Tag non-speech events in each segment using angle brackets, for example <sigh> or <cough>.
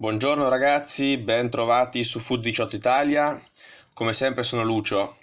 Buongiorno ragazzi, ben trovati su Food 18 Italia. Come sempre sono Lucio.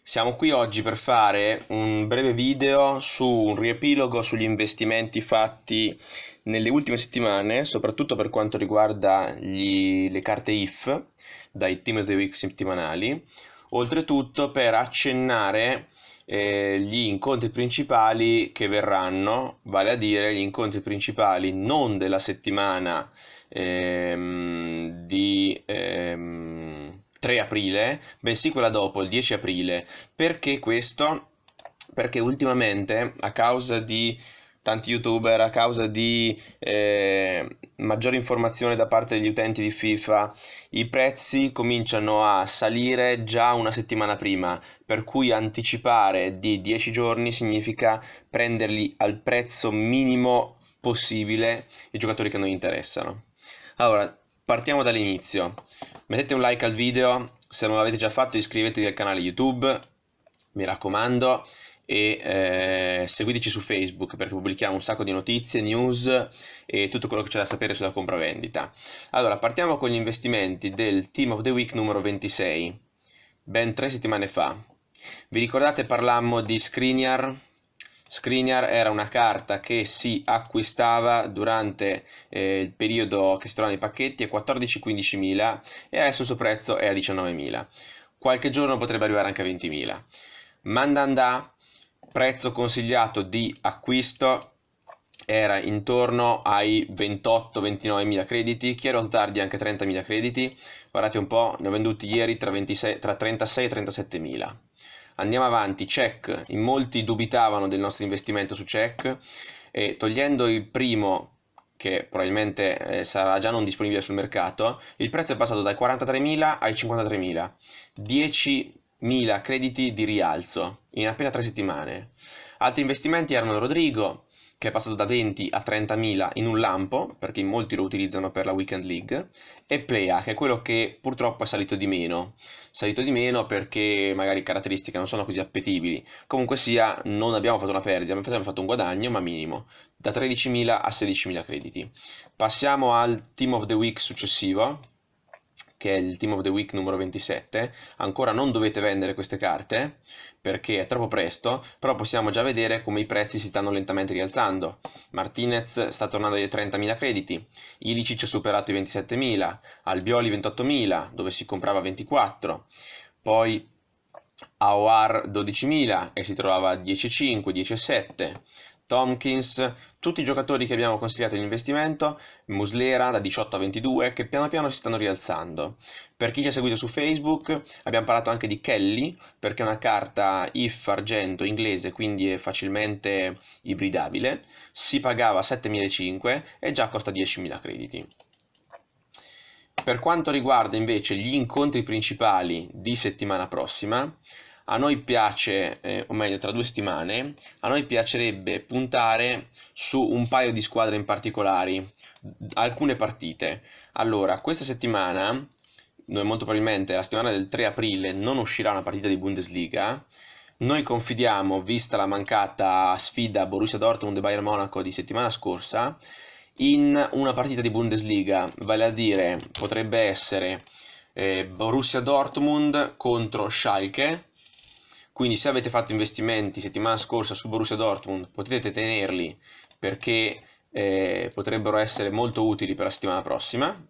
Siamo qui oggi per fare un breve video su un riepilogo sugli investimenti fatti nelle ultime settimane, soprattutto per quanto riguarda gli, le carte IF dai team dei week settimanali. Oltretutto per accennare eh, gli incontri principali che verranno, vale a dire gli incontri principali non della settimana ehm, di ehm, 3 aprile, bensì quella dopo, il 10 aprile. Perché questo? Perché ultimamente, a causa di tanti youtuber, a causa di eh, maggiore informazione da parte degli utenti di FIFA, i prezzi cominciano a salire già una settimana prima, per cui anticipare di 10 giorni significa prenderli al prezzo minimo possibile i giocatori che a noi interessano. Allora, partiamo dall'inizio. Mettete un like al video, se non l'avete già fatto iscrivetevi al canale YouTube, mi raccomando, e eh, seguiteci su Facebook perché pubblichiamo un sacco di notizie, news e tutto quello che c'è da sapere sulla compravendita. Allora, partiamo con gli investimenti del Team of the Week numero 26, ben tre settimane fa. Vi ricordate parlammo di Screenyard? Scrignar era una carta che si acquistava durante eh, il periodo che si trova nei pacchetti a 14-15 mila e adesso il suo prezzo è a 19 mila. Qualche giorno potrebbe arrivare anche a 20 mila. Mandanda, prezzo consigliato di acquisto era intorno ai 28-29 mila crediti, chiaro tardi anche 30 mila crediti, guardate un po', ne ho venduti ieri tra, 26, tra 36 e 37 mila Andiamo avanti, check, in molti dubitavano del nostro investimento su check e togliendo il primo che probabilmente eh, sarà già non disponibile sul mercato, il prezzo è passato dai 43.000 ai 53.000, 10.000 crediti di rialzo in appena tre settimane. Altri investimenti erano Rodrigo, che è passato da 20 a 30.000 in un lampo, perché molti lo utilizzano per la Weekend League, e Plea, che è quello che purtroppo è salito di meno. Salito di meno perché magari caratteristiche non sono così appetibili. Comunque sia, non abbiamo fatto una perdita, abbiamo fatto un guadagno, ma minimo, da 13.000 a 16.000 crediti. Passiamo al Team of the Week successivo, che è il Team of the Week numero 27, ancora non dovete vendere queste carte perché è troppo presto, però possiamo già vedere come i prezzi si stanno lentamente rialzando. Martinez sta tornando ai 30.000 crediti, Ilicic ha superato i 27.000, Albioli 28.000, dove si comprava 24, poi Aoar 12.000 e si trovava 10.5, 17, Tompkins, tutti i giocatori che abbiamo consigliato in investimento, Muslera da 18 a 22, che piano piano si stanno rialzando. Per chi ci ha seguito su Facebook, abbiamo parlato anche di Kelly, perché è una carta if argento inglese, quindi è facilmente ibridabile, si pagava 7.500 e già costa 10.000 crediti. Per quanto riguarda invece gli incontri principali di settimana prossima, a noi piace, eh, o meglio tra due settimane, a noi piacerebbe puntare su un paio di squadre in particolari, alcune partite. Allora, questa settimana, noi molto probabilmente la settimana del 3 aprile non uscirà una partita di Bundesliga, noi confidiamo, vista la mancata sfida Borussia Dortmund e Bayern Monaco di settimana scorsa, in una partita di Bundesliga, vale a dire potrebbe essere eh, Borussia Dortmund contro Schalke quindi se avete fatto investimenti settimana scorsa su Borussia Dortmund potete tenerli perché eh, potrebbero essere molto utili per la settimana prossima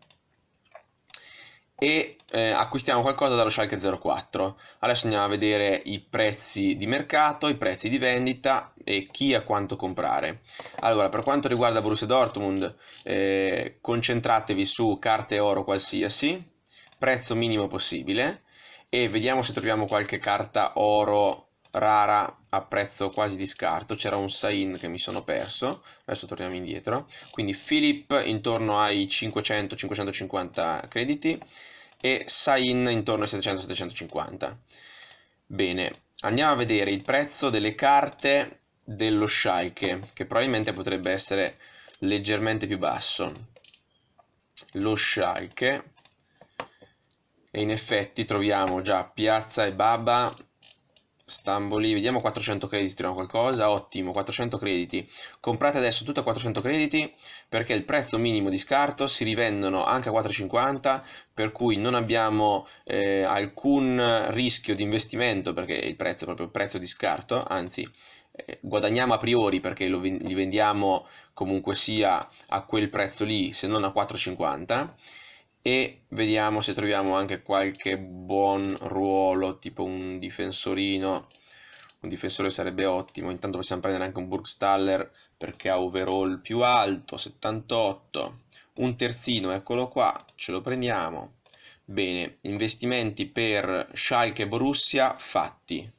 e eh, acquistiamo qualcosa dallo Schalke 04. Adesso andiamo a vedere i prezzi di mercato, i prezzi di vendita e chi a quanto comprare. Allora, per quanto riguarda Borussia Dortmund, eh, concentratevi su carte oro qualsiasi, prezzo minimo possibile, e vediamo se troviamo qualche carta oro rara a prezzo quasi di scarto. C'era un Sain che mi sono perso, adesso torniamo indietro. Quindi Philip intorno ai 500-550 crediti e Sain intorno ai 700-750. Bene, andiamo a vedere il prezzo delle carte dello Schalke, che probabilmente potrebbe essere leggermente più basso. Lo Schalke e in effetti troviamo già Piazza e Baba Stamboli, vediamo 400 crediti, troviamo qualcosa, ottimo, 400 crediti. Comprate adesso tutto a 400 crediti perché il prezzo minimo di scarto si rivendono anche a 4,50 per cui non abbiamo eh, alcun rischio di investimento perché il prezzo è proprio il prezzo di scarto, anzi eh, guadagniamo a priori perché lo, li vendiamo comunque sia a quel prezzo lì se non a 4,50 e vediamo se troviamo anche qualche buon ruolo, tipo un difensorino, un difensore sarebbe ottimo, intanto possiamo prendere anche un Burgstaller perché ha overall più alto, 78, un terzino, eccolo qua, ce lo prendiamo, bene, investimenti per Schalke Borussia fatti,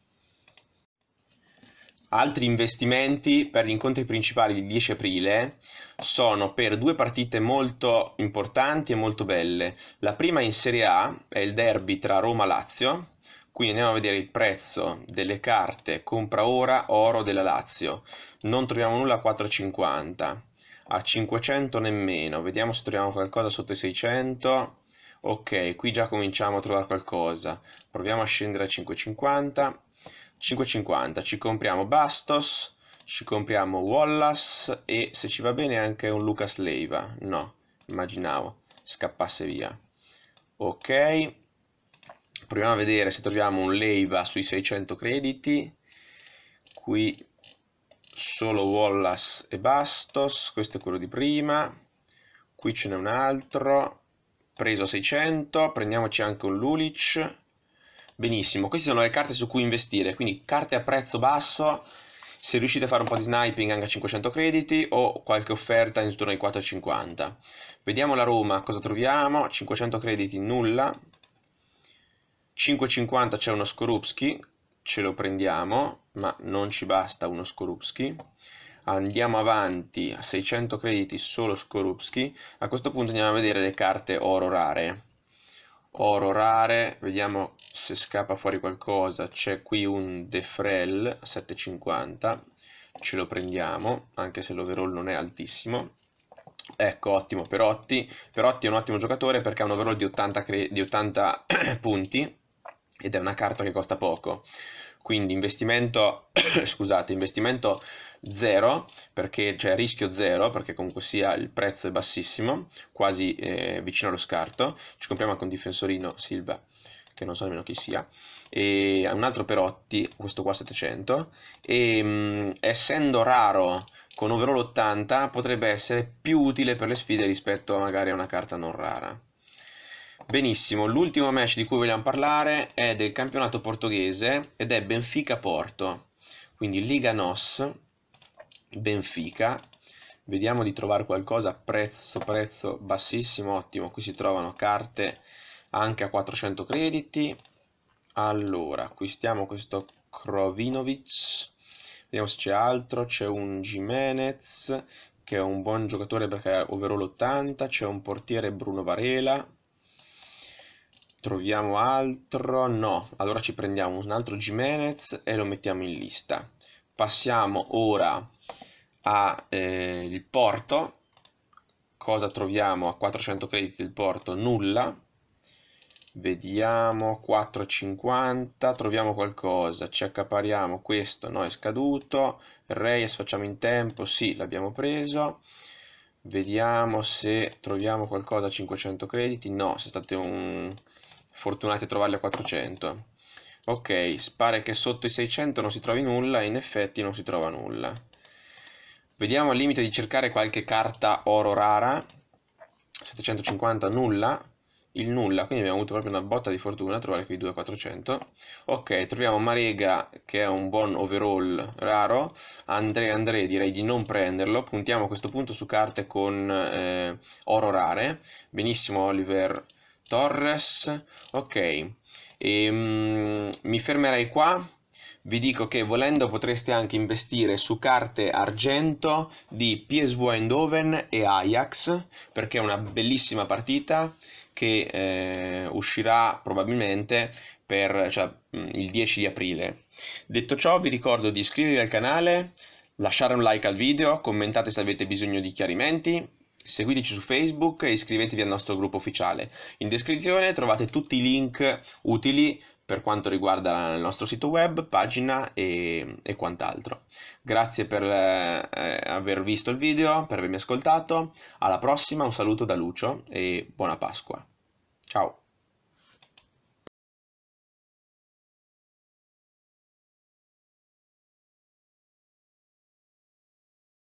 Altri investimenti per gli incontri principali di 10 aprile sono per due partite molto importanti e molto belle. La prima in Serie A è il derby tra Roma-Lazio, quindi andiamo a vedere il prezzo delle carte compra ora oro della Lazio. Non troviamo nulla a 4,50, a 500 nemmeno, vediamo se troviamo qualcosa sotto i 600. Ok, qui già cominciamo a trovare qualcosa. Proviamo a scendere a 5,50 5,50 ci compriamo Bastos ci compriamo Wallace e se ci va bene anche un Lucas Leiva no immaginavo scappasse via ok proviamo a vedere se troviamo un Leiva sui 600 crediti qui solo Wallace e Bastos questo è quello di prima qui ce n'è un altro preso a 600 prendiamoci anche un Lulic Benissimo, queste sono le carte su cui investire, quindi carte a prezzo basso, se riuscite a fare un po' di sniping anche a 500 crediti o qualche offerta intorno ai 4,50. Vediamo la Roma, cosa troviamo? 500 crediti, nulla. 5,50 c'è uno Skorupski, ce lo prendiamo, ma non ci basta uno Skorupski. Andiamo avanti, a 600 crediti solo Skorupski. A questo punto andiamo a vedere le carte oro rare. Oro rare, vediamo se scappa fuori qualcosa c'è qui un Defrel a 7,50 ce lo prendiamo anche se l'overall non è altissimo ecco ottimo Perotti Perotti è un ottimo giocatore perché ha un overall di 80, di 80 <coughs> punti ed è una carta che costa poco quindi investimento <coughs> scusate investimento zero perché cioè rischio zero perché comunque sia il prezzo è bassissimo quasi eh, vicino allo scarto ci compriamo anche un difensorino Silva che non so nemmeno chi sia, e un altro Perotti, questo qua 700, e mh, mm, essendo raro con overall 80 potrebbe essere più utile per le sfide rispetto magari a una carta non rara. Benissimo, l'ultimo match di cui vogliamo parlare è del campionato portoghese ed è Benfica-Porto, quindi Liga Nos, Benfica, vediamo di trovare qualcosa a prezzo, prezzo bassissimo, ottimo, qui si trovano carte anche a 400 crediti allora acquistiamo questo Krovinovic vediamo se c'è altro c'è un Jimenez che è un buon giocatore perché è overall 80 c'è un portiere Bruno Varela troviamo altro no allora ci prendiamo un altro Jimenez e lo mettiamo in lista passiamo ora al eh, Porto cosa troviamo a 400 crediti del Porto nulla Vediamo, 4,50, troviamo qualcosa, ci accapariamo, questo no è scaduto, Reyes facciamo in tempo, sì l'abbiamo preso, vediamo se troviamo qualcosa a 500 crediti, no, se state un... fortunati a trovarli a 400. Ok, pare che sotto i 600 non si trovi nulla e in effetti non si trova nulla. Vediamo al limite di cercare qualche carta oro rara, 750 nulla, il nulla, quindi abbiamo avuto proprio una botta di fortuna a trovare qui 2400. Ok, troviamo Marega che è un buon overall raro, André André direi di non prenderlo, puntiamo a questo punto su carte con eh, oro rare, benissimo Oliver Torres, ok, e, mm, mi fermerei qua. Vi dico che volendo potreste anche investire su carte argento di PSV Eindhoven e Ajax perché è una bellissima partita che eh, uscirà probabilmente per cioè, mm, il 10 di aprile. Detto ciò vi ricordo di iscrivervi al canale, lasciare un like al video, commentate se avete bisogno di chiarimenti, seguiteci su Facebook e iscrivetevi al nostro gruppo ufficiale. In descrizione trovate tutti i link utili per quanto riguarda il nostro sito web, pagina e, e quant'altro. Grazie per eh, eh, aver visto il video, per avermi ascoltato, alla prossima, un saluto da Lucio e buona Pasqua. Ciao!